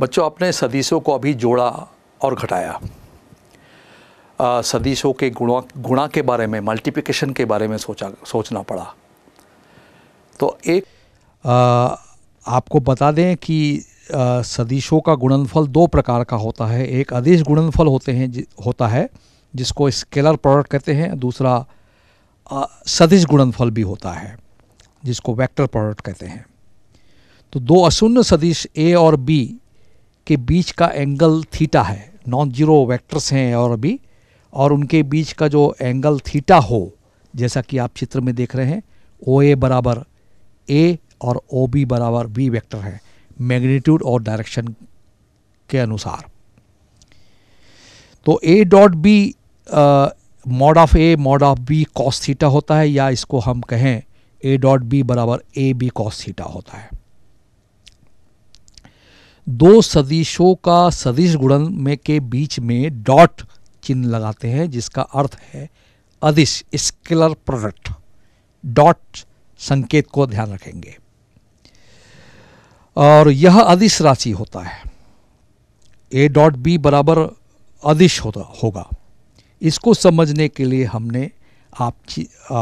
बच्चों आपने सदीसों को अभी जोड़ा और घटाया आ, सदीशों के गुणा गुणा के बारे में मल्टीप्लिकेशन के बारे में सोचा सोचना पड़ा तो एक आ, आपको बता दें कि आ, सदिशों का गुणनफल दो प्रकार का होता है एक अदिश गुणनफल होते हैं होता है जिसको स्केलर प्रोडक्ट कहते हैं दूसरा आ, सदिश गुणनफल भी होता है जिसको वेक्टर प्रोडक्ट कहते हैं तो दो अशून्य सदिश ए और बी के बीच का एंगल थीटा है नॉन जीरो वेक्टर्स हैं और अभी और उनके बीच का जो एंगल थीटा हो जैसा कि आप चित्र में देख रहे हैं ओ ए बराबर ए और ओ बी बराबर बी वेक्टर है मैग्नीट्यूड और डायरेक्शन के अनुसार तो A dot B mod of A mod of B cos theta होता है या इसको हम कहें ए डॉट बी बराबर ए बी कॉस थीटा होता है दो सदिशों का सदिश गुणन में के बीच में डॉट चिन्ह लगाते हैं जिसका अर्थ है अदिश स्केलर प्रोडक्ट डॉट संकेत को ध्यान रखेंगे और यह अदिश राशि होता है ए डॉट बी बराबर अदिश होता होगा इसको समझने के लिए हमने आप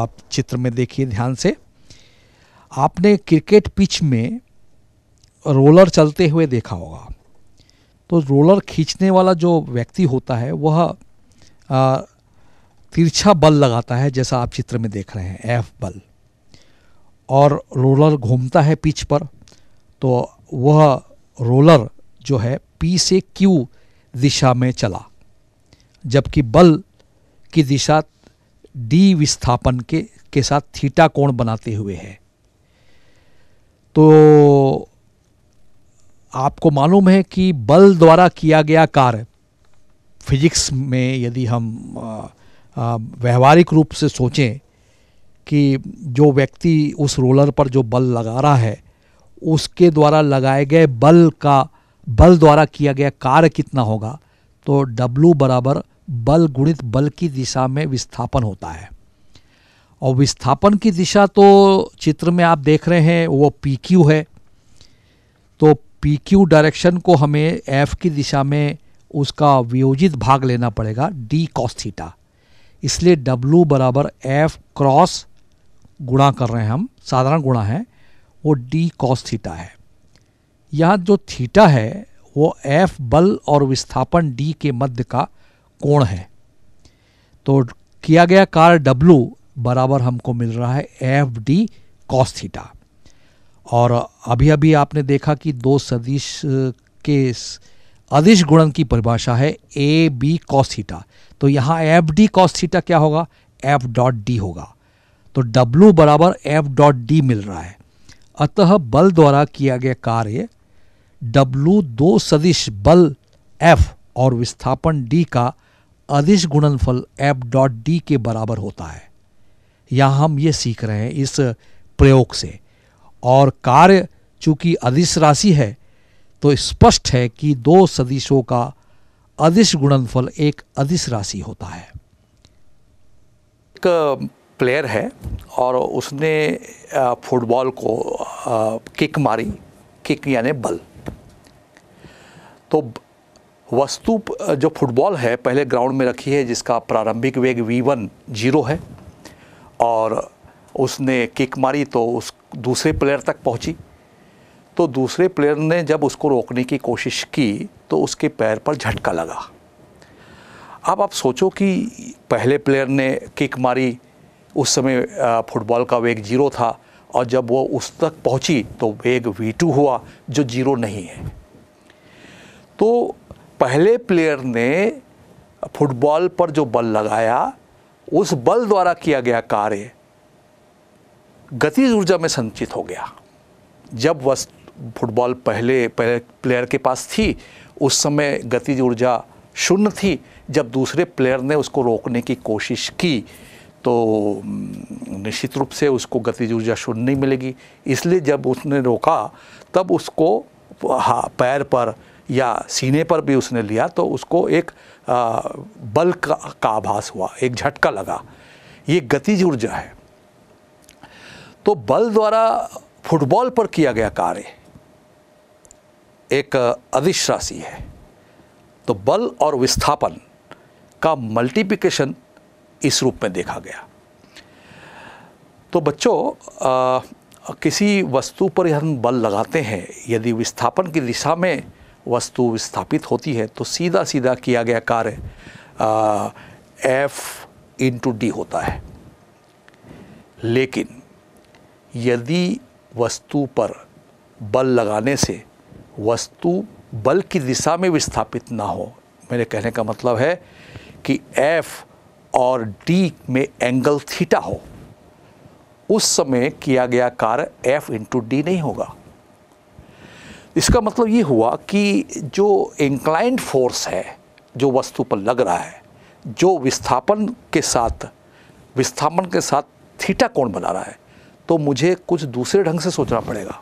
आप चित्र में देखिए ध्यान से आपने क्रिकेट पिच में रोलर चलते हुए देखा होगा तो रोलर खींचने वाला जो व्यक्ति होता है वह तिरछा बल लगाता है जैसा आप चित्र में देख रहे हैं एफ बल और रोलर घूमता है पिच पर तो वह रोलर जो है पी से क्यू दिशा में चला जबकि बल की दिशा डी विस्थापन के के साथ थीटा कोण बनाते हुए है तो आपको मालूम है कि बल द्वारा किया गया कार्य फिजिक्स में यदि हम व्यवहारिक रूप से सोचें कि जो व्यक्ति उस रोलर पर जो बल लगा रहा है उसके द्वारा लगाए गए बल का बल द्वारा किया गया कार्य कितना होगा तो W बराबर बल गुणित बल की दिशा में विस्थापन होता है और विस्थापन की दिशा तो चित्र में आप देख रहे हैं वो PQ है तो पी क्यू डायरेक्शन को हमें एफ की दिशा में उसका वियोजित भाग लेना पड़ेगा डी कॉस थीटा इसलिए डब्लू बराबर एफ क्रॉस गुणा कर रहे हैं हम साधारण गुणा है वो डी कॉस थीटा है यहाँ जो थीटा है वो एफ बल और विस्थापन डी के मध्य का कोण है तो किया गया कार्य डब्लू बराबर हमको मिल रहा है एफ डी कॉस थीटा और अभी अभी आपने देखा कि दो सदिश के अदिश गुणन की परिभाषा है ए बी कॉस थीटा तो यहाँ एफ डी कॉस थीटा क्या होगा एफ डॉट डी होगा तो डब्लू बराबर एफ डॉट डी मिल रहा है अतः बल द्वारा किया गया कार्य डब्लू दो सदिश बल एफ और विस्थापन डी का अदिश गुणनफल एफ डॉट डी के बराबर होता है यहाँ हम ये सीख रहे हैं इस प्रयोग से और कार्य चूंकि अदिश राशि है तो स्पष्ट है कि दो सदिशों का अदिश गुणनफल एक अदिश राशि होता है एक प्लेयर है और उसने फुटबॉल को किक मारी किक यानी बल तो वस्तु जो फुटबॉल है पहले ग्राउंड में रखी है जिसका प्रारंभिक वेग v1 जीरो है और उसने किक मारी तो उस दूसरे प्लेयर तक पहुंची तो दूसरे प्लेयर ने जब उसको रोकने की कोशिश की तो उसके पैर पर झटका लगा अब आप सोचो कि पहले प्लेयर ने किक मारी उस समय फुटबॉल का वेग जीरो था और जब वो उस तक पहुंची तो वेग वी टू हुआ जो जीरो नहीं है तो पहले प्लेयर ने फुटबॉल पर जो बल लगाया उस बल द्वारा किया गया कार्य गतिज ऊर्जा में संचित हो गया जब वस्त फुटबॉल पहले पहले प्लेयर के पास थी उस समय गतिज ऊर्जा शून्य थी जब दूसरे प्लेयर ने उसको रोकने की कोशिश की तो निश्चित रूप से उसको गतिज ऊर्जा शून्य नहीं मिलेगी इसलिए जब उसने रोका तब उसको हाँ पैर पर या सीने पर भी उसने लिया तो उसको एक बल का, का आभास हुआ एक झटका लगा ये गतिज ऊर्जा है तो बल द्वारा फुटबॉल पर किया गया कार्य एक अदिश राशि है तो बल और विस्थापन का मल्टीप्लिकेशन इस रूप में देखा गया तो बच्चों किसी वस्तु पर हम बल लगाते हैं यदि विस्थापन की दिशा में वस्तु विस्थापित होती है तो सीधा सीधा किया गया कार्य एफ इंटू डी होता है लेकिन यदि वस्तु पर बल लगाने से वस्तु बल की दिशा में विस्थापित ना हो मेरे कहने का मतलब है कि एफ और डी में एंगल थीटा हो उस समय किया गया कार्य एफ इंटू डी नहीं होगा इसका मतलब ये हुआ कि जो इंक्लाइंड फोर्स है जो वस्तु पर लग रहा है जो विस्थापन के साथ विस्थापन के साथ थीटा कोण बना रहा है तो मुझे कुछ दूसरे ढंग से सोचना पड़ेगा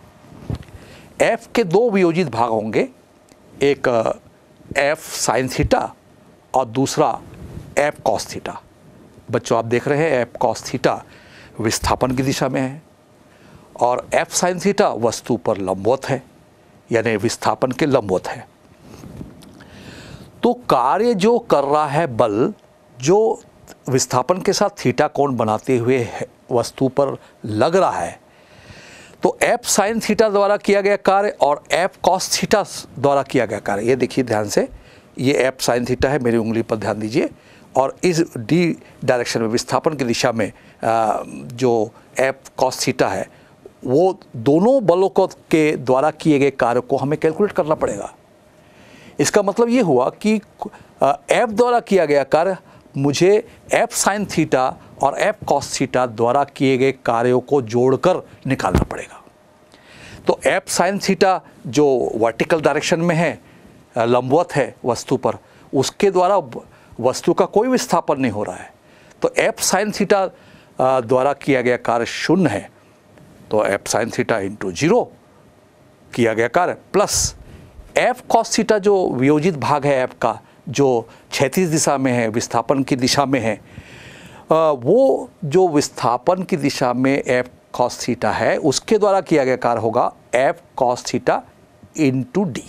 एफ के दो वियोजित भाग होंगे एक एफ साइन थीटा और दूसरा एफ कॉस थीटा बच्चों आप देख रहे हैं एफ कॉस थीटा विस्थापन की दिशा में है और एफ साइन थीटा वस्तु पर लंबवत है यानी विस्थापन के लंबवत है तो कार्य जो कर रहा है बल जो विस्थापन के साथ थीटा कोण बनाते हुए है, वस्तु पर लग रहा है तो एप साइन थीटा द्वारा किया गया कार्य और एप कॉस थीटा द्वारा किया गया कार्य ये देखिए ध्यान से ये एप साइन थीटा है मेरी उंगली पर ध्यान दीजिए और इस डी डायरेक्शन में विस्थापन की दिशा में आ, जो एप कॉस थीटा है वो दोनों बलों को के द्वारा किए गए कार्य को हमें कैलकुलेट करना पड़ेगा इसका मतलब ये हुआ कि एप द्वारा किया गया कार्य मुझे एफ साइन थीटा और एफ कॉस थीटा द्वारा किए गए कार्यों को जोड़कर निकालना पड़ेगा तो एप साइन थीटा जो वर्टिकल डायरेक्शन में है लंबवत है वस्तु पर उसके द्वारा वस्तु का कोई विस्थापन नहीं हो रहा है तो एफ साइन थीटा द्वारा किया गया कार्य शून्य है तो F sine theta into zero किया गया कार्य प्लस एफ कॉस थीटा जो वियोजित भाग है ऐप का जो क्षैतिज दिशा में है विस्थापन की दिशा में है वो जो विस्थापन की दिशा में एफ कॉस थीटा है उसके द्वारा किया गया कार्य होगा F cos theta to D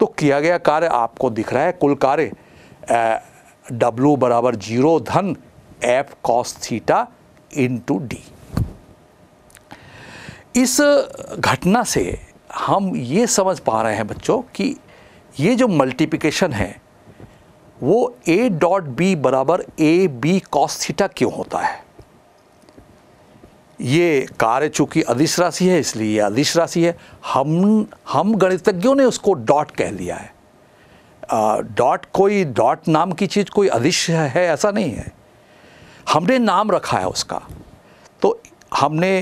तो किया गया कार्य आपको दिख रहा है कुल कार्य डब्लू बराबर जीरो धन F cos theta into D इस घटना से हम ये समझ पा रहे हैं बच्चों कि ये जो मल्टीप्लिकेशन है वो ए डॉट बी बराबर ए बी कॉस थीटा क्यों होता है ये कार्य चूंकि अदिश राशि है इसलिए ये अदिश राशि है हम हम गणितज्ञों ने उसको डॉट कह लिया है डॉट कोई डॉट नाम की चीज़ कोई अदिश है ऐसा नहीं है हमने नाम रखा है उसका तो हमने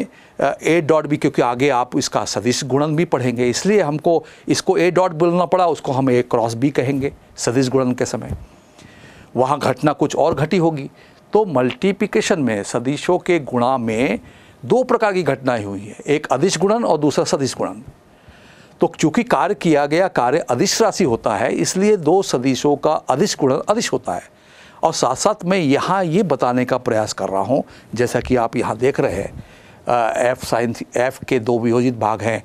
ए डॉट बी क्योंकि आगे आप इसका सदिश गुणन भी पढ़ेंगे इसलिए हमको इसको ए डॉट बोलना पड़ा उसको हम ए क्रॉस बी कहेंगे सदिश गुणन के समय वहाँ घटना कुछ और घटी होगी तो मल्टीप्लिकेशन में सदिशों के गुणा में दो प्रकार की घटनाएं हुई है एक अधिश गुणन और दूसरा सदिश गुणन तो चूंकि कार्य किया गया कार्य अधिश राशि होता है इसलिए दो सदिशों का अधिश गुणन अधिश होता है और साथ साथ मैं यहाँ ये बताने का प्रयास कर रहा हूँ जैसा कि आप यहाँ देख रहे हैं एफ साइन एफ के दो वियोजित भाग हैं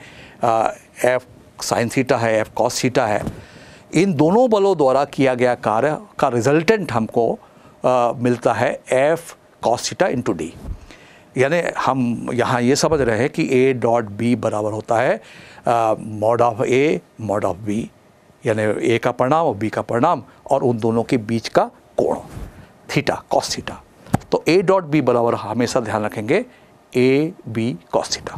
एफ साइन सीटा है एफ कॉस सीटा है इन दोनों बलों द्वारा किया गया कार्य का रिजल्टेंट हमको आ, मिलता है एफ कॉस्टा इंटू डी यानी हम यहाँ ये समझ रहे हैं कि ए डॉट बी बराबर होता है mod of A mod of B यानी ए का परिणाम और बी का परिणाम और उन दोनों के बीच का कोण थीटा कॉस थीटा तो ए डॉट बी बराबर हमेशा ध्यान रखेंगे ए बी कॉस थीटा